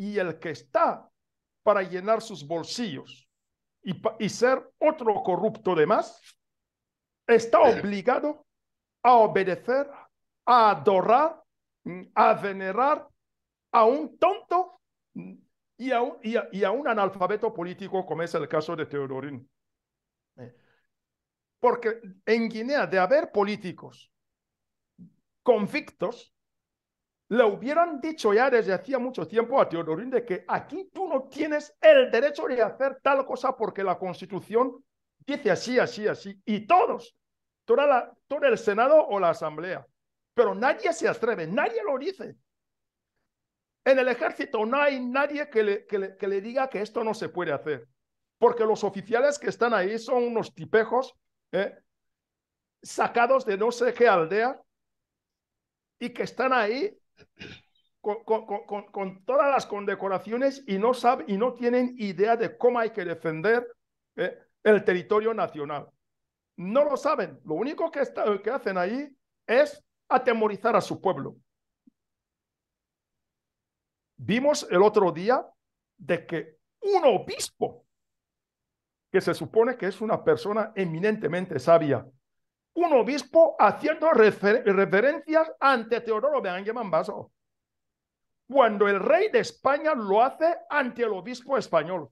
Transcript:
y el que está para llenar sus bolsillos y, ser otro corrupto de más, está obligado a obedecer, a adorar, a venerar a un tonto y a un, y a un analfabeto político, como es el caso de Teodorín. Eh, porque en Guinea, de haber políticos convictos, le hubieran dicho ya desde hacía mucho tiempo a Teodorín de que aquí tú no tienes el derecho de hacer tal cosa porque la Constitución dice así, así, así. Y todos, toda la, todo el Senado o la Asamblea. Pero nadie se atreve, nadie lo dice. En el ejército no hay nadie que le, diga que esto no se puede hacer. Porque los oficiales que están ahí son unos tipejos ¿eh? sacados de no sé qué aldea y que están ahí con, todas las condecoraciones y no, saben y no tienen idea de cómo hay que defender eh, el territorio nacional. No lo saben. Lo único que, que hacen ahí es atemorizar a su pueblo. Vimos el otro día de que un obispo, que se supone que es una persona eminentemente sabia, un obispo haciendo referencias ante Teodoro de Ángel Cuando el rey de España lo hace ante el obispo español.